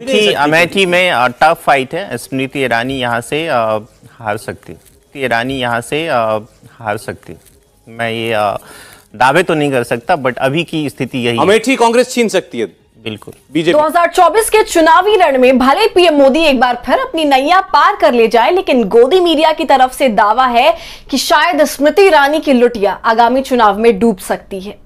अमेठी अमेठी में tough fight है स्मृति ईरानी यहाँ से uh, हार सकती स्मृति ईरानी यहाँ से uh, हार सकती मैं ये uh, दावे तो नहीं कर सकता बट अभी की स्थिति यही अमेठी कांग्रेस छीन सकती है बिल्कुल बीजेपी 2024 के चुनावी रण में भले पीएम मोदी एक बार फिर अपनी नैया पार कर ले जाए लेकिन गोदी मीडिया की तरफ से दावा है कि शायद स्मृति ईरानी की लुटिया आगामी चुनाव में डूब सकती है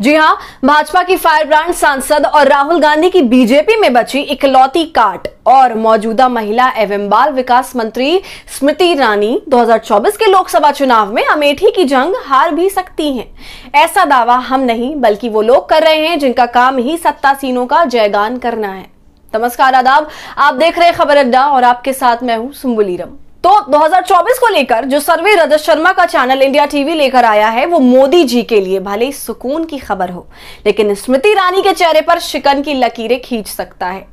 जी हां भाजपा की फायर ब्रांड सांसद और राहुल गांधी की बीजेपी में बची इकलौती काट और मौजूदा महिला एवं बाल विकास मंत्री स्मृति ईरानी 2024 के लोकसभा चुनाव में अमेठी की जंग हार भी सकती हैं। ऐसा दावा हम नहीं बल्कि वो लोग कर रहे हैं जिनका काम ही सत्तासीनों का जयगान करना है नमस्कार आदाब आप देख रहे हैं खबर अड्डा और आपके साथ मैं हूं सुम्बुलीरम तो 2024 को लेकर जो सर्वे रजत शर्मा का चैनल इंडिया टीवी लेकर आया है वो मोदी जी के लिए भले ही सुकून की खबर हो लेकिन स्मृति ईरानी के चेहरे पर शिकन की लकीरें खींच सकता है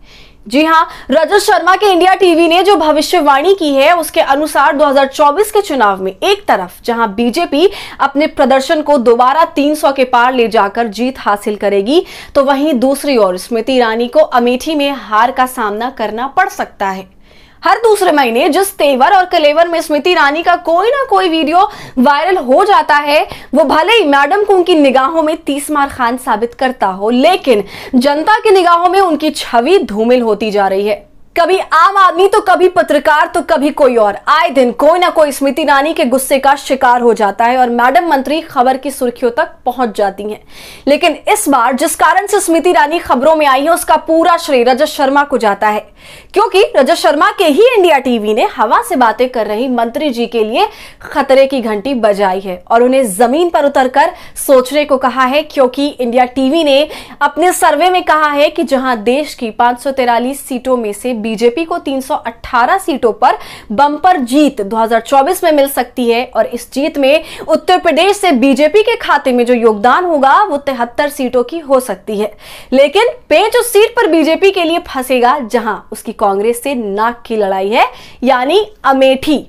जी हाँ रजत शर्मा के इंडिया टीवी ने जो भविष्यवाणी की है उसके अनुसार 2024 के चुनाव में एक तरफ जहां बीजेपी अपने प्रदर्शन को दोबारा 300 के पार ले जाकर जीत हासिल करेगी तो वहीं दूसरी ओर स्मृति ईरानी को अमेठी में हार का सामना करना पड़ सकता है हर दूसरे महीने जिस तेवर और कलेवर में स्मृति ईरानी का कोई ना कोई वीडियो वायरल हो जाता है वो भले ही मैडम को उनकी निगाहों में तीस मार खान साबित करता हो लेकिन जनता की निगाहों में उनकी छवि धूमिल होती जा रही है कभी आम आदमी तो कभी पत्रकार तो कभी कोई और आए दिन कोई ना कोई स्मृति ईरानी के गुस्से का शिकार हो जाता है और मैडम मंत्री खबर की सुर्खियों तक पहुंच जाती हैं लेकिन इस बार जिस कारण से स्मृति ईरानी खबरों में आई है उसका पूरा श्रेय रजत शर्मा को जाता है क्योंकि रजत शर्मा के ही इंडिया टीवी ने हवा से बातें कर रही मंत्री जी के लिए खतरे की घंटी बजाई है और उन्हें जमीन पर कर सोचने को कहा है क्योंकि इंडिया टीवी ने अपने सर्वे में कहा है कि जहां देश की पांच सीटों में से बीजेपी को 318 सीटों पर बंपर जीत 2024 में मिल सकती है और इस जीत में उत्तर प्रदेश से बीजेपी के खाते में जो योगदान होगा वो तिहत्तर सीटों की हो सकती है लेकिन पेंच उस सीट पर बीजेपी के लिए फंसेगा जहां उसकी कांग्रेस से नाक की लड़ाई है यानी अमेठी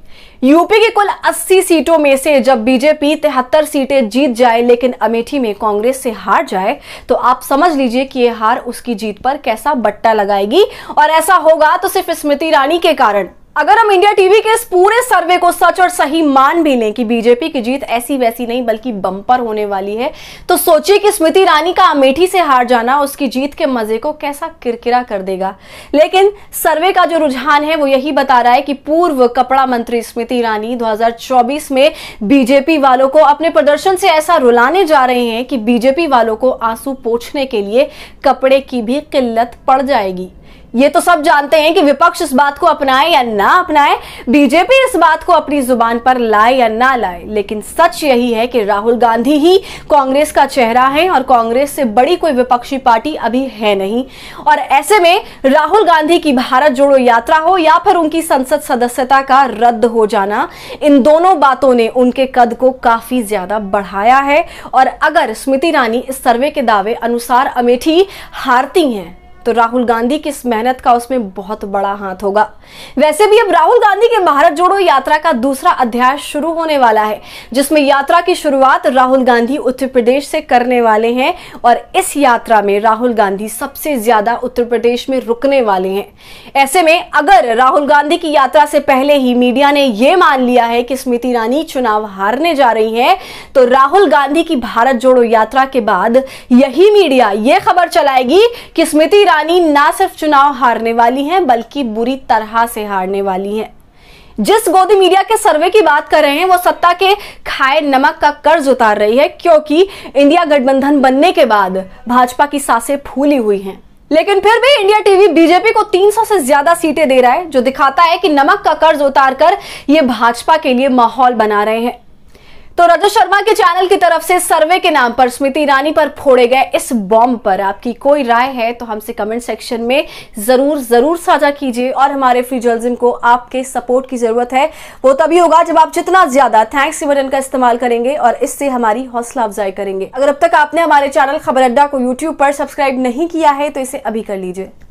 यूपी की कुल 80 सीटों में से जब बीजेपी तिहत्तर सीटें जीत जाए लेकिन अमेठी में कांग्रेस से हार जाए तो आप समझ लीजिए कि यह हार उसकी जीत पर कैसा बट्टा लगाएगी और ऐसा होगा तो सिर्फ स्मृति ईरानी के कारण अगर हम इंडिया टीवी के इस पूरे सर्वे को सच और सही मान भी लें कि बीजेपी की जीत ऐसी वैसी नहीं बल्कि बम्पर होने वाली है तो सोचिए कि स्मृति ईरानी का अमेठी से हार जाना उसकी जीत के मजे को कैसा किरकिरा कर देगा लेकिन सर्वे का जो रुझान है वो यही बता रहा है कि पूर्व कपड़ा मंत्री स्मृति ईरानी दो में बीजेपी वालों को अपने प्रदर्शन से ऐसा रुलाने जा रहे हैं कि बीजेपी वालों को आंसू पोछने के लिए कपड़े की भी किल्लत पड़ जाएगी ये तो सब जानते हैं कि विपक्ष इस बात को अपनाए या ना अपनाए बीजेपी इस बात को अपनी जुबान पर लाए या ना लाए लेकिन सच यही है कि राहुल गांधी ही कांग्रेस का चेहरा है और कांग्रेस से बड़ी कोई विपक्षी पार्टी अभी है नहीं और ऐसे में राहुल गांधी की भारत जोड़ो यात्रा हो या फिर उनकी संसद सदस्यता का रद्द हो जाना इन दोनों बातों ने उनके कद को काफी ज्यादा बढ़ाया है और अगर स्मृति ईरानी इस सर्वे के दावे अनुसार अमेठी हारती हैं तो राहुल गांधी की इस मेहनत का उसमें बहुत बड़ा हाथ होगा वैसे भी अब राहुल गांधी के भारत जोड़ो यात्रा का दूसरा अध्याय शुरू होने वाला है जिसमें यात्रा की शुरुआत राहुल गांधी उत्तर प्रदेश से करने वाले हैं और इस यात्रा में राहुल गांधी सबसे ज्यादा उत्तर प्रदेश में रुकने वाले हैं ऐसे में अगर राहुल गांधी की यात्रा से पहले ही मीडिया ने यह मान लिया है कि स्मृति ईरानी चुनाव हारने जा रही है तो राहुल गांधी की भारत जोड़ो यात्रा के बाद यही मीडिया यह खबर चलाएगी कि स्मृति ईरानी ईरानी ना सिर्फ चुनाव हारने वाली हैं बल्कि बुरी तरह से हारने वाली हैं जिस गोदी मीडिया के सर्वे की बात कर रहे हैं वो सत्ता के खाए नमक का कर्ज उतार रही है क्योंकि इंडिया गठबंधन बनने के बाद भाजपा की सांसें फूली हुई हैं लेकिन फिर भी इंडिया टीवी बीजेपी को 300 से ज्यादा सीटें दे रहा है जो दिखाता है कि नमक का कर्ज उतार कर ये भाजपा के लिए माहौल बना रहे हैं तो रजत शर्मा के चैनल की तरफ से सर्वे के नाम पर स्मृति ईरानी पर फोड़े गए इस बॉम्ब पर आपकी कोई राय है तो हमसे कमेंट सेक्शन में जरूर जरूर साझा कीजिए और हमारे फ्री जर्नलिज्म को आपके सपोर्ट की जरूरत है वो तभी होगा जब आप जितना ज्यादा थैंक्स बटन का इस्तेमाल करेंगे और इससे हमारी हौसला अफजाई करेंगे अगर अब तक आपने हमारे चैनल खबर अड्डा को यूट्यूब पर सब्सक्राइब नहीं किया है तो इसे अभी कर लीजिए